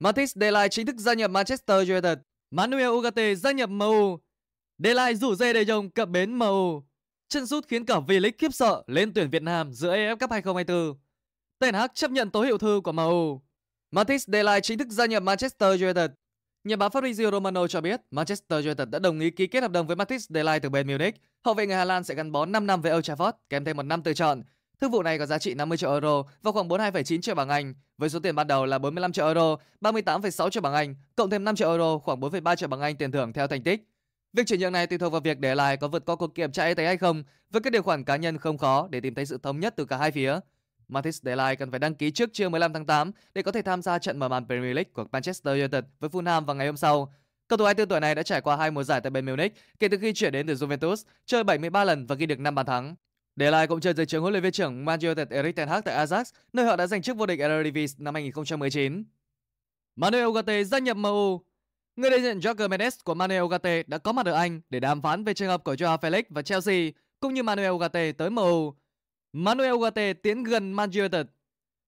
Matis Delay chính thức gia nhập Manchester United. Manuel Ugarte gia nhập MU. Delay rủ dây De Jong cập bến MU. Chân sút khiến cả V-League khiếp sợ lên tuyển Việt Nam giữa AF Cup 2024. Ten Hag chấp nhận tối hiệu thư của MU. Matis Delay chính thức gia nhập Manchester United. Nhà báo Fabrizio Romano cho biết Manchester United đã đồng ý ký kết hợp đồng với Matis Delay từ bên Munich. Hậu vệ người Hà Lan sẽ gắn bó 5 năm với Old Trafford kèm thêm một năm tự chọn Thương vụ này có giá trị 50 triệu euro và khoảng 42,9 triệu bảng Anh với số tiền ban đầu là 45 triệu euro, 38,6 triệu bảng Anh cộng thêm 5 triệu euro khoảng 4,3 triệu bảng Anh tiền thưởng theo thành tích. Việc chuyển nhượng này tùy thuộc vào việc để lại có vượt qua cuộc kiểm tra y tế hay không, với các điều khoản cá nhân không khó để tìm thấy sự thống nhất từ cả hai phía. Mathis Delay cần phải đăng ký trước trưa 15 tháng 8 để có thể tham gia trận mở màn Premier League của Manchester United với Fulham vào ngày hôm sau. Cầu thủ 24 tuổi này đã trải qua hai mùa giải tại Bayern Munich kể từ khi chuyển đến từ Juventus, chơi 73 lần và ghi được 5 bàn thắng. Để lại cũng chờ dưới trưởng huấn luyện viên trưởng Man United Eric ten Hag tại Ajax, nơi họ đã giành chức vô địch Eredivisie năm 2019. Manuel Ugarte gia nhập MU. Người đại diện Jorge Mendes của Manuel Ugarte đã có mặt ở Anh để đàm phán về trường hợp của Joao Felix và Chelsea cũng như Manuel Ugarte tới MU. Manuel Ugarte tiến gần Man United.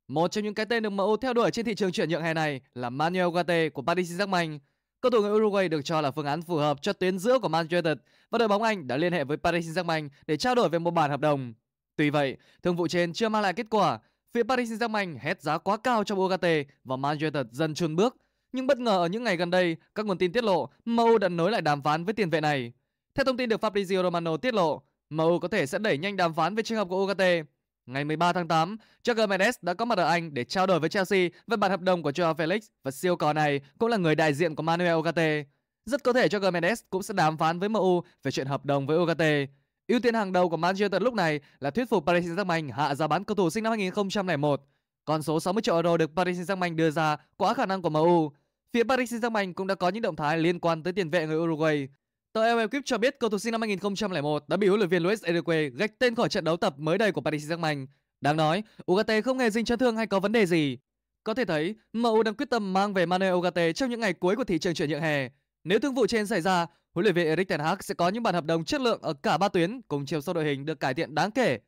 Một trong những cái tên được MU theo đuổi trên thị trường chuyển nhượng hè này là Manuel Ugarte của Paris Saint-Germain Cầu thủ người Uruguay được cho là phương án phù hợp cho tuyến giữa của Manchester United và đội bóng Anh đã liên hệ với Paris Saint-Germain để trao đổi về một bản hợp đồng. Tuy vậy, thương vụ trên chưa mang lại kết quả. Phía Paris Saint-Germain hét giá quá cao cho Ugarte và Manchester United dần chùn bước. Nhưng bất ngờ ở những ngày gần đây, các nguồn tin tiết lộ MU đã nối lại đàm phán với tiền vệ này. Theo thông tin được Fabrizio Romano tiết lộ, MU có thể sẽ đẩy nhanh đàm phán về trường hợp của Ugarte. Ngày 13 tháng 8, Jorge Mendes đã có mặt ở Anh để trao đổi với Chelsea về bản hợp đồng của Joao Felix và siêu cò này cũng là người đại diện của Manuel Ugarte. Rất có thể Jorge Mendes cũng sẽ đàm phán với MU về chuyện hợp đồng với Ugarte. Ưu tiên hàng đầu của Man United lúc này là thuyết phục Paris Saint-Germain hạ giá bán cầu thủ sinh năm 2001. Con số 60 triệu euro được Paris Saint-Germain đưa ra quá khả năng của MU. Phía Paris Saint-Germain cũng đã có những động thái liên quan tới tiền vệ người Uruguay. Tờ El Equipe cho biết cầu thủ sinh năm 2001 đã bị huấn luyện viên Luis Enrique gạch tên khỏi trận đấu tập mới đây của Paris Saint-Germain. Đáng nói, Ugarte không hề dính chấn thương hay có vấn đề gì. Có thể thấy, MU đang quyết tâm mang về Manuel Ugarte trong những ngày cuối của thị trường chuyển nhượng hè. Nếu thương vụ trên xảy ra, huấn luyện viên Erik ten Hag sẽ có những bản hợp đồng chất lượng ở cả ba tuyến cùng chiều sâu đội hình được cải thiện đáng kể.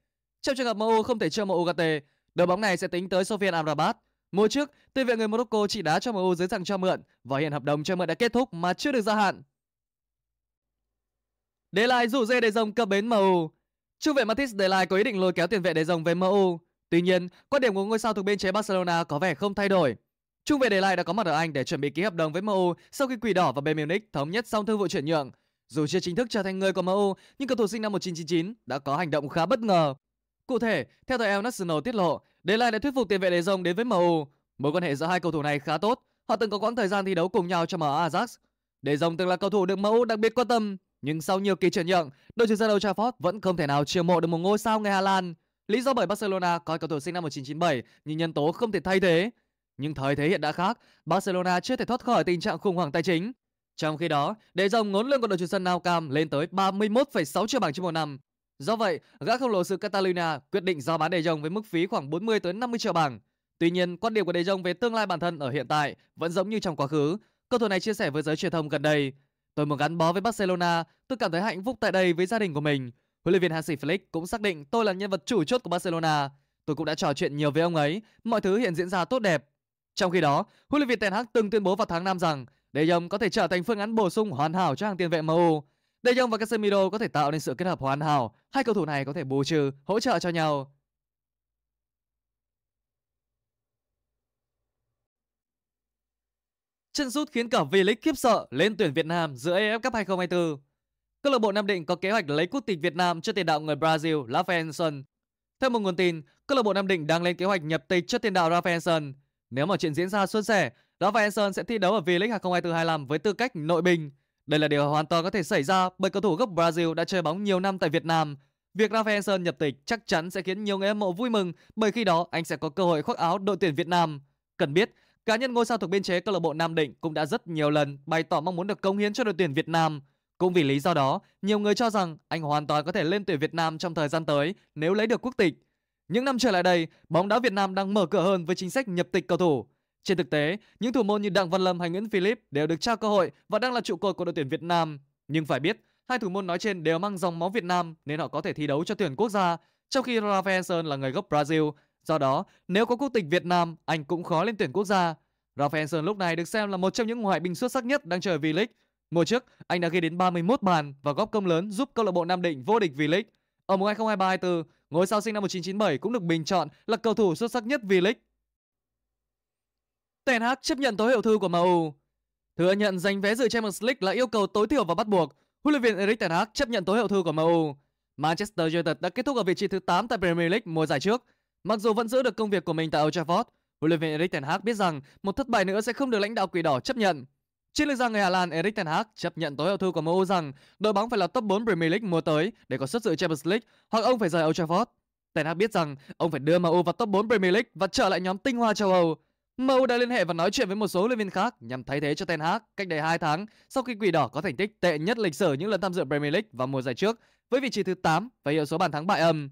Trong trường hợp MU không thể chơi MU Ugarte, đội bóng này sẽ tính tới Sofian Amrabat. Mùa trước, tiền vệ người Morocco chỉ đá cho MU dưới dạng cho mượn và hiện hợp đồng cho mượn đã kết thúc mà chưa được gia hạn. Để lại rủ dê để dòng cập bến MU. Trung vệ Matis để lại có ý định lôi kéo tiền vệ để dòng về MU. Tuy nhiên, quan điểm của ngôi sao thuộc bên chế Barcelona có vẻ không thay đổi. Trung vệ để lại đã có mặt ở Anh để chuẩn bị ký hợp đồng với MU sau khi Quỷ Đỏ và Bayern Munich thống nhất xong thương vụ chuyển nhượng. Dù chưa chính thức trở thành người của MU, nhưng cầu thủ sinh năm 1999 đã có hành động khá bất ngờ. Cụ thể, theo tờ El Nacional tiết lộ, để lại đã thuyết phục tiền vệ để dòng đến với MU. Mối quan hệ giữa hai cầu thủ này khá tốt, họ từng có quãng thời gian thi đấu cùng nhau cho MU Ajax. Đề Rồng từng là cầu thủ được MU đặc biệt quan tâm, nhưng sau nhiều kỳ chuyển nhượng, đội chủ sân Old Trafford vẫn không thể nào chiêu mộ được một ngôi sao người Hà Lan. Lý do bởi Barcelona coi cầu thủ sinh năm 1997 như nhân tố không thể thay thế. Nhưng thời thế hiện đã khác, Barcelona chưa thể thoát khỏi tình trạng khủng hoảng tài chính. Trong khi đó, để dòng ngốn lương của đội chủ sân Nou Cam lên tới 31,6 triệu bảng trên một năm. Do vậy, gã khổng lồ xứ Catalonia quyết định giao bán De Jong với mức phí khoảng 40 tới 50 triệu bảng. Tuy nhiên, quan điểm của De Jong về tương lai bản thân ở hiện tại vẫn giống như trong quá khứ. Cầu thủ này chia sẻ với giới truyền thông gần đây, Tôi muốn gắn bó với Barcelona, tôi cảm thấy hạnh phúc tại đây với gia đình của mình. Huấn luyện viên Hansi Flick cũng xác định tôi là nhân vật chủ chốt của Barcelona. Tôi cũng đã trò chuyện nhiều với ông ấy, mọi thứ hiện diễn ra tốt đẹp. Trong khi đó, huấn luyện viên Ten Hag từng tuyên bố vào tháng 5 rằng De Jong có thể trở thành phương án bổ sung hoàn hảo cho hàng tiền vệ MU. De Jong và Casemiro có thể tạo nên sự kết hợp hoàn hảo, hai cầu thủ này có thể bù trừ, hỗ trợ cho nhau. Chân sút khiến cả V-League khiếp sợ lên tuyển Việt Nam giữa AF Cup 2024. Câu lạc bộ Nam Định có kế hoạch lấy quốc tịch Việt Nam cho tiền đạo người Brazil Rafaelson. Theo một nguồn tin, câu lạc bộ Nam Định đang lên kế hoạch nhập tịch cho tiền đạo Rafaelson. Nếu mọi chuyện diễn ra suôn sẻ, Rafaelson sẽ thi đấu ở V-League 2024-25 với tư cách nội bình. Đây là điều hoàn toàn có thể xảy ra bởi cầu thủ gốc Brazil đã chơi bóng nhiều năm tại Việt Nam. Việc Rafaelson nhập tịch chắc chắn sẽ khiến nhiều người hâm mộ vui mừng bởi khi đó anh sẽ có cơ hội khoác áo đội tuyển Việt Nam. Cần biết, Cá nhân ngôi sao thuộc biên chế câu lạc bộ Nam Định cũng đã rất nhiều lần bày tỏ mong muốn được công hiến cho đội tuyển Việt Nam. Cũng vì lý do đó, nhiều người cho rằng anh hoàn toàn có thể lên tuyển Việt Nam trong thời gian tới nếu lấy được quốc tịch. Những năm trở lại đây, bóng đá Việt Nam đang mở cửa hơn với chính sách nhập tịch cầu thủ. Trên thực tế, những thủ môn như Đặng Văn Lâm hay Nguyễn Philip đều được trao cơ hội và đang là trụ cột của đội tuyển Việt Nam. Nhưng phải biết, hai thủ môn nói trên đều mang dòng máu Việt Nam nên họ có thể thi đấu cho tuyển quốc gia, trong khi Rafael Sơn là người gốc Brazil Do đó, nếu có quốc tịch Việt Nam, anh cũng khó lên tuyển quốc gia. Rafaelson lúc này được xem là một trong những ngoại binh xuất sắc nhất đang chơi V-League. Mùa trước, anh đã ghi đến 31 bàn và góp công lớn giúp câu lạc bộ Nam Định vô địch V-League. Ở mùa 2023-24, ngôi sao sinh năm 1997 cũng được bình chọn là cầu thủ xuất sắc nhất V-League. Ten Hag chấp nhận tối hậu thư của MU. Thừa nhận giành vé dự Champions League là yêu cầu tối thiểu và bắt buộc. Huấn luyện viên Erik Ten Hag chấp nhận tối hậu thư của MU. Manchester United đã kết thúc ở vị trí thứ 8 tại Premier League mùa giải trước Mặc dù vẫn giữ được công việc của mình tại Old Trafford, huấn luyện viên Erik ten Hag biết rằng một thất bại nữa sẽ không được lãnh đạo Quỷ Đỏ chấp nhận. Chiến lược gia người Hà Lan Erik ten Hag chấp nhận tối hậu thư của MU rằng đội bóng phải là top 4 Premier League mùa tới để có xuất dự Champions League hoặc ông phải rời Old Trafford. Ten Hag biết rằng ông phải đưa MU vào top 4 Premier League và trở lại nhóm tinh hoa châu Âu. MU đã liên hệ và nói chuyện với một số luyện viên khác nhằm thay thế cho Ten Hag cách đây 2 tháng sau khi Quỷ Đỏ có thành tích tệ nhất lịch sử những lần tham dự Premier League vào mùa giải trước với vị trí thứ 8 và hiệu số bàn thắng bại âm.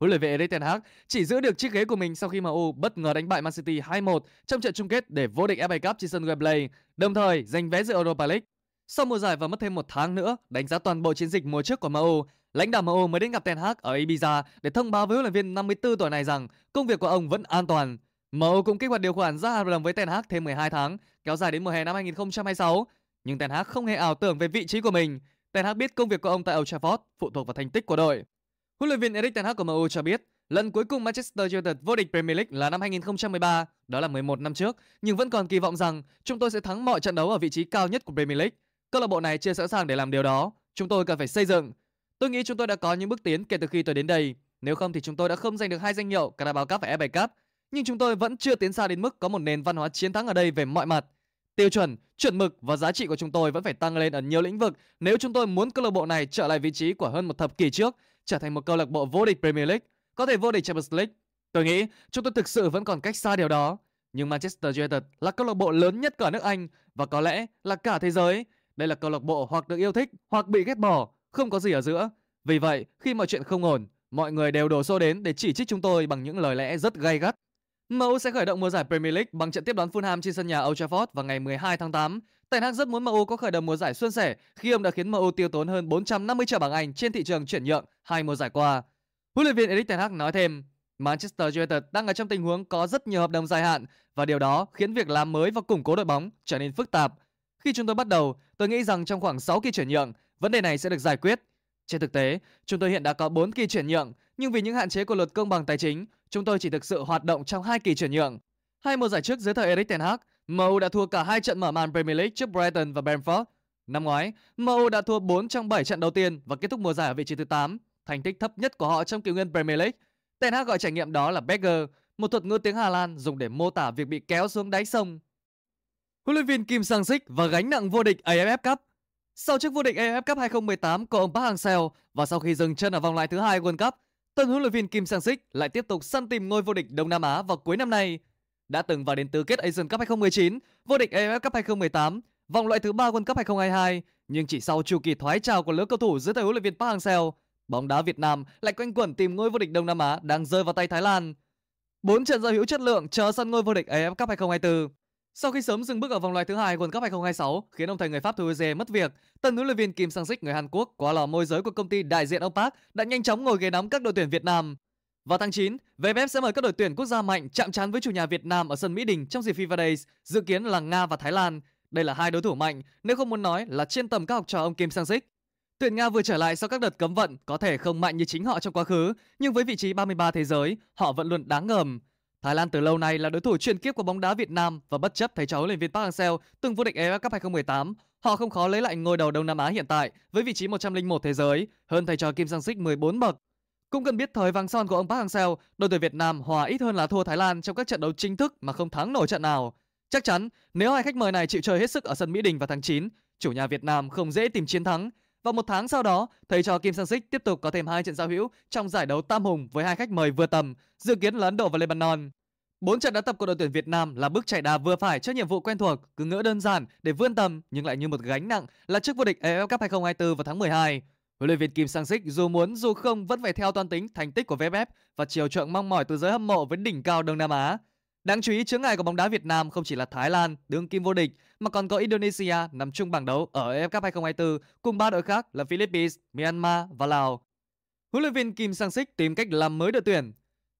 Huấn luyện viên Erik Ten Hag chỉ giữ được chiếc ghế của mình sau khi MU bất ngờ đánh bại Man City 2-1 trong trận chung kết để vô địch FA Cup trên sân Wembley, đồng thời giành vé dự Europa League. Sau mùa giải và mất thêm một tháng nữa, đánh giá toàn bộ chiến dịch mùa trước của MU, lãnh đạo MU mới đến gặp Ten Hag ở Ibiza để thông báo với huấn luyện viên 54 tuổi này rằng công việc của ông vẫn an toàn. MU cũng kích hoạt điều khoản gia hạn hợp đồng với Ten Hag thêm 12 tháng, kéo dài đến mùa hè năm 2026. Nhưng Ten Hag không hề ảo tưởng về vị trí của mình. Ten Hag biết công việc của ông tại Old Trafford phụ thuộc vào thành tích của đội. Huấn luyện viên Erik Ten Hag của MU cho biết, lần cuối cùng Manchester United vô địch Premier League là năm 2013, đó là 11 năm trước, nhưng vẫn còn kỳ vọng rằng chúng tôi sẽ thắng mọi trận đấu ở vị trí cao nhất của Premier League. Câu lạc bộ này chưa sẵn sàng để làm điều đó, chúng tôi cần phải xây dựng. Tôi nghĩ chúng tôi đã có những bước tiến kể từ khi tôi đến đây, nếu không thì chúng tôi đã không giành được hai danh hiệu Carabao Cup và FA Cup, nhưng chúng tôi vẫn chưa tiến xa đến mức có một nền văn hóa chiến thắng ở đây về mọi mặt. Tiêu chuẩn, chuẩn mực và giá trị của chúng tôi vẫn phải tăng lên ở nhiều lĩnh vực nếu chúng tôi muốn câu lạc bộ này trở lại vị trí của hơn một thập kỷ trước trở thành một câu lạc bộ vô địch Premier League, có thể vô địch Champions League. Tôi nghĩ chúng tôi thực sự vẫn còn cách xa điều đó. Nhưng Manchester United là câu lạc bộ lớn nhất cả nước Anh và có lẽ là cả thế giới. Đây là câu lạc bộ hoặc được yêu thích hoặc bị ghét bỏ, không có gì ở giữa. Vì vậy, khi mọi chuyện không ổn, mọi người đều đổ xô đến để chỉ trích chúng tôi bằng những lời lẽ rất gay gắt. MU sẽ khởi động mùa giải Premier League bằng trận tiếp đón Fulham trên sân nhà Old Trafford vào ngày 12 tháng 8 Ten Hag rất muốn MU có khởi đầu mùa giải xuân sẻ khi ông đã khiến MU tiêu tốn hơn 450 triệu bảng Anh trên thị trường chuyển nhượng hai mùa giải qua. Huấn luyện viên Erik Ten Hag nói thêm, Manchester United đang ở trong tình huống có rất nhiều hợp đồng dài hạn và điều đó khiến việc làm mới và củng cố đội bóng trở nên phức tạp. Khi chúng tôi bắt đầu, tôi nghĩ rằng trong khoảng 6 kỳ chuyển nhượng, vấn đề này sẽ được giải quyết. Trên thực tế, chúng tôi hiện đã có 4 kỳ chuyển nhượng, nhưng vì những hạn chế của luật công bằng tài chính, chúng tôi chỉ thực sự hoạt động trong hai kỳ chuyển nhượng. Hai mùa giải trước dưới thời Erik Ten Hag, MU đã thua cả hai trận mở màn Premier League trước Brighton và Brentford. Năm ngoái, MU đã thua 4 trong 7 trận đầu tiên và kết thúc mùa giải ở vị trí thứ 8, thành tích thấp nhất của họ trong kỷ nguyên Premier League. Ten Hag gọi trải nghiệm đó là beggar, một thuật ngữ tiếng Hà Lan dùng để mô tả việc bị kéo xuống đáy sông. Huấn luyện viên Kim Sang Sik và gánh nặng vô địch AFF Cup. Sau chức vô địch AFF Cup 2018 của ông Park Hang-seo và sau khi dừng chân ở vòng loại thứ hai World Cup, tân huấn luyện viên Kim Sang Sik lại tiếp tục săn tìm ngôi vô địch Đông Nam Á vào cuối năm nay đã từng vào đến tứ kết Asian Cup 2019, vô địch AFF Cup 2018, vòng loại thứ ba World Cup 2022, nhưng chỉ sau chu kỳ thoái trào của lứa cầu thủ dưới thời huấn luyện viên Park Hang-seo, bóng đá Việt Nam lại quanh quẩn tìm ngôi vô địch Đông Nam Á đang rơi vào tay Thái Lan. Bốn trận giao hữu chất lượng chờ sân ngôi vô địch AFF Cup 2024. Sau khi sớm dừng bước ở vòng loại thứ hai World Cup 2026 khiến ông thầy người Pháp Thuze mất việc, tân huấn luyện viên Kim Sang-sik người Hàn Quốc qua lò môi giới của công ty đại diện ông Park đã nhanh chóng ngồi ghế nắm các đội tuyển Việt Nam. Vào tháng 9, VFF sẽ mời các đội tuyển quốc gia mạnh chạm trán với chủ nhà Việt Nam ở sân Mỹ Đình trong dịp FIFA Days, dự kiến là Nga và Thái Lan. Đây là hai đối thủ mạnh, nếu không muốn nói là trên tầm các học trò ông Kim Sang-sik. Tuyển Nga vừa trở lại sau các đợt cấm vận, có thể không mạnh như chính họ trong quá khứ, nhưng với vị trí 33 thế giới, họ vẫn luôn đáng ngầm. Thái Lan từ lâu nay là đối thủ truyền kiếp của bóng đá Việt Nam và bất chấp thầy cháu luyện viên Park Hang-seo từng vô địch AFF e Cup 2018, họ không khó lấy lại ngôi đầu Đông Nam Á hiện tại với vị trí 101 thế giới, hơn thầy trò Kim Sang-sik 14 bậc. Cũng cần biết thời vàng son của ông Park Hang-seo, đội tuyển Việt Nam hòa ít hơn là thua Thái Lan trong các trận đấu chính thức mà không thắng nổi trận nào. Chắc chắn, nếu hai khách mời này chịu chơi hết sức ở sân Mỹ Đình vào tháng 9, chủ nhà Việt Nam không dễ tìm chiến thắng. Và một tháng sau đó, thầy trò Kim Sang Sik tiếp tục có thêm hai trận giao hữu trong giải đấu tam hùng với hai khách mời vừa tầm, dự kiến là Ấn Độ và Lebanon. Bốn trận đá tập của đội tuyển Việt Nam là bước chạy đà vừa phải cho nhiệm vụ quen thuộc, cứ ngỡ đơn giản để vươn tầm nhưng lại như một gánh nặng là chức vô địch AFF e Cup 2024 vào tháng 12. Huấn luyện viên Kim Sang Sik dù muốn dù không vẫn phải theo toan tính thành tích của VFF và chiều chuộng mong mỏi từ giới hâm mộ với đỉnh cao Đông Nam Á. Đáng chú ý chướng ngại của bóng đá Việt Nam không chỉ là Thái Lan, đương kim vô địch mà còn có Indonesia nằm chung bảng đấu ở AFF e Cup 2024 cùng ba đội khác là Philippines, Myanmar và Lào. Huấn luyện viên Kim Sang Sik tìm cách làm mới đội tuyển.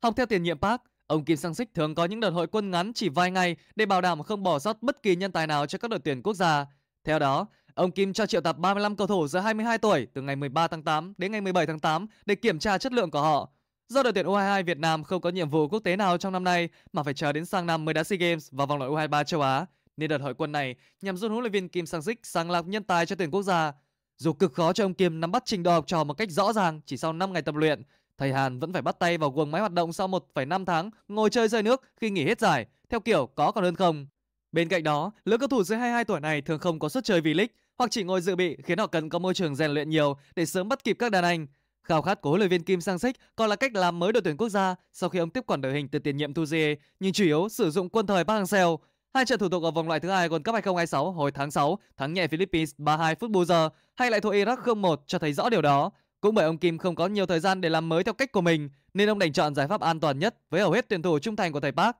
Học theo tiền nhiệm Park, ông Kim Sang Sik thường có những đợt hội quân ngắn chỉ vài ngày để bảo đảm không bỏ sót bất kỳ nhân tài nào cho các đội tuyển quốc gia. Theo đó, Ông Kim cho triệu tập 35 cầu thủ dưới 22 tuổi từ ngày 13 tháng 8 đến ngày 17 tháng 8 để kiểm tra chất lượng của họ. Do đội tuyển U22 Việt Nam không có nhiệm vụ quốc tế nào trong năm nay mà phải chờ đến sang năm mới đá SEA Games và vòng loại U23 châu Á, nên đợt hội quân này nhằm giúp huấn luyện viên Kim Sang Sik sàng lọc nhân tài cho tuyển quốc gia. Dù cực khó cho ông Kim nắm bắt trình độ học trò một cách rõ ràng chỉ sau 5 ngày tập luyện, thầy Hàn vẫn phải bắt tay vào guồng máy hoạt động sau 1,5 tháng ngồi chơi rơi nước khi nghỉ hết giải, theo kiểu có còn hơn không. Bên cạnh đó, lứa cầu thủ dưới 22 tuổi này thường không có suất chơi V-League hoặc chỉ ngồi dự bị khiến họ cần có môi trường rèn luyện nhiều để sớm bắt kịp các đàn anh. Khao khát của huấn luyện viên Kim Sang Sik còn là cách làm mới đội tuyển quốc gia sau khi ông tiếp quản đội hình từ tiền nhiệm Tu Tuzie, nhưng chủ yếu sử dụng quân thời Park Hang-seo. Hai trận thủ tục ở vòng loại thứ hai World Cup 2026 hồi tháng 6, thắng nhẹ Philippines 3-2 phút bù giờ hay lại thua Iraq 0-1 cho thấy rõ điều đó. Cũng bởi ông Kim không có nhiều thời gian để làm mới theo cách của mình nên ông đành chọn giải pháp an toàn nhất với hầu hết tuyển thủ trung thành của thầy Park.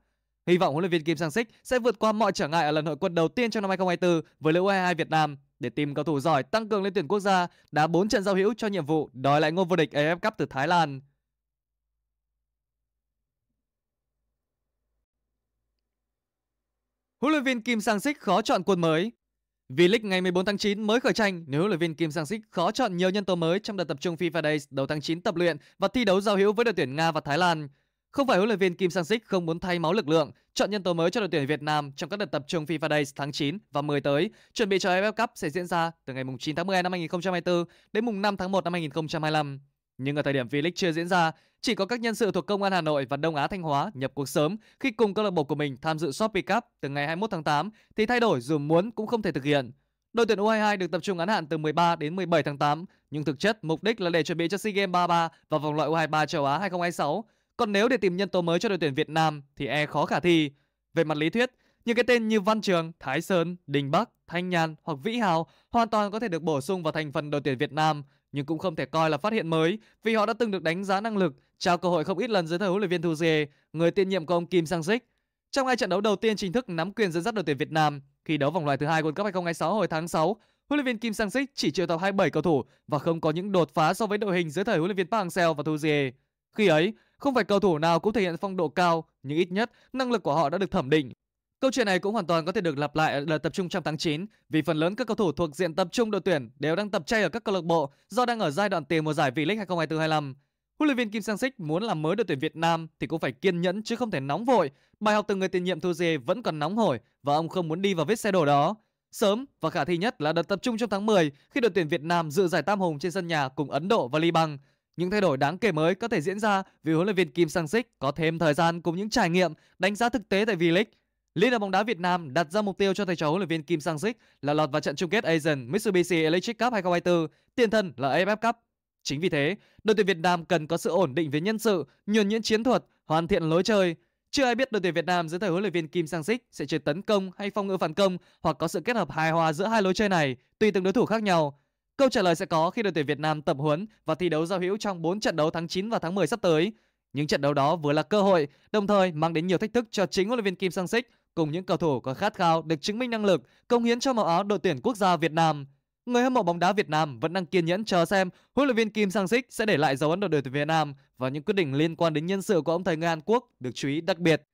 Hy vọng huấn luyện viên Kim Sang Sik sẽ vượt qua mọi trở ngại ở lần hội quân đầu tiên trong năm 2024 với lữ U22 Việt Nam để tìm cầu thủ giỏi tăng cường lên tuyển quốc gia đá 4 trận giao hữu cho nhiệm vụ đòi lại ngôi vô địch AFF Cup từ Thái Lan. Huấn luyện viên Kim Sang Sik khó chọn quân mới. vì lịch ngày 14 tháng 9 mới khởi tranh nếu huấn luyện viên Kim Sang Sik khó chọn nhiều nhân tố mới trong đợt tập trung FIFA Days đầu tháng 9 tập luyện và thi đấu giao hữu với đội tuyển Nga và Thái Lan. Không phải huấn luyện viên Kim Sang-sik không muốn thay máu lực lượng, chọn nhân tố mới cho đội tuyển Việt Nam trong các đợt tập trung FIFA Days tháng 9 và 10 tới, chuẩn bị cho AFF Cup sẽ diễn ra từ ngày 9 tháng 10 năm 2024 đến mùng 5 tháng 1 năm 2025. Nhưng ở thời điểm V-League chưa diễn ra, chỉ có các nhân sự thuộc Công an Hà Nội và Đông Á Thanh Hóa nhập cuộc sớm khi cùng câu lạc bộ của mình tham dự Shopee Cup từ ngày 21 tháng 8 thì thay đổi dù muốn cũng không thể thực hiện. Đội tuyển U22 được tập trung ngắn hạn từ 13 đến 17 tháng 8, nhưng thực chất mục đích là để chuẩn bị cho SEA Games 33 và vòng loại U23 châu Á 2026. Còn nếu để tìm nhân tố mới cho đội tuyển Việt Nam thì e khó khả thi. Về mặt lý thuyết, những cái tên như Văn Trường, Thái Sơn, Đình Bắc, Thanh Nhàn hoặc Vĩ Hào hoàn toàn có thể được bổ sung vào thành phần đội tuyển Việt Nam nhưng cũng không thể coi là phát hiện mới vì họ đã từng được đánh giá năng lực, trao cơ hội không ít lần dưới thời huấn luyện viên Thu Dê, người tiên nhiệm của ông Kim Sang Sik. Trong hai trận đấu đầu tiên chính thức nắm quyền dẫn dắt đội tuyển Việt Nam khi đấu vòng loại thứ hai World Cup 2026 hồi tháng 6, huấn luyện viên Kim Sang Sik chỉ triệu tập 27 cầu thủ và không có những đột phá so với đội hình dưới thời huấn luyện viên Park Hang-seo và Thu Dê. Khi ấy, không phải cầu thủ nào cũng thể hiện phong độ cao, nhưng ít nhất năng lực của họ đã được thẩm định. Câu chuyện này cũng hoàn toàn có thể được lặp lại ở đợt tập trung trong tháng 9, vì phần lớn các cầu thủ thuộc diện tập trung đội tuyển đều đang tập chay ở các câu lạc bộ do đang ở giai đoạn tiền mùa giải V-League 2024-25. Huấn luyện viên Kim Sang-sik muốn làm mới đội tuyển Việt Nam thì cũng phải kiên nhẫn chứ không thể nóng vội. Bài học từ người tiền nhiệm Thu Dê vẫn còn nóng hổi và ông không muốn đi vào vết xe đổ đó. Sớm và khả thi nhất là đợt tập trung trong tháng 10 khi đội tuyển Việt Nam dự giải Tam Hùng trên sân nhà cùng Ấn Độ và Liban. Những thay đổi đáng kể mới có thể diễn ra vì huấn luyện viên Kim Sang-sik có thêm thời gian cùng những trải nghiệm đánh giá thực tế tại V-League. Liên đoàn bóng đá Việt Nam đặt ra mục tiêu cho thầy trò huấn luyện viên Kim Sang-sik là lọt vào trận chung kết Asian Mitsubishi Electric Cup 2024, tiền thân là AFF Cup. Chính vì thế, đội tuyển Việt Nam cần có sự ổn định về nhân sự, nhuần nhuyễn chiến thuật, hoàn thiện lối chơi. Chưa ai biết đội tuyển Việt Nam dưới thời huấn luyện viên Kim Sang-sik sẽ chơi tấn công hay phòng ngự phản công hoặc có sự kết hợp hài hòa giữa hai lối chơi này tùy từng đối thủ khác nhau. Câu trả lời sẽ có khi đội tuyển Việt Nam tập huấn và thi đấu giao hữu trong 4 trận đấu tháng 9 và tháng 10 sắp tới. Những trận đấu đó vừa là cơ hội, đồng thời mang đến nhiều thách thức cho chính huấn luyện viên Kim Sang Sik cùng những cầu thủ có khát khao được chứng minh năng lực, công hiến cho màu áo đội tuyển quốc gia Việt Nam. Người hâm mộ bóng đá Việt Nam vẫn đang kiên nhẫn chờ xem huấn luyện viên Kim Sang Sik sẽ để lại dấu ấn đội tuyển Việt Nam và những quyết định liên quan đến nhân sự của ông thầy người Hàn Quốc được chú ý đặc biệt.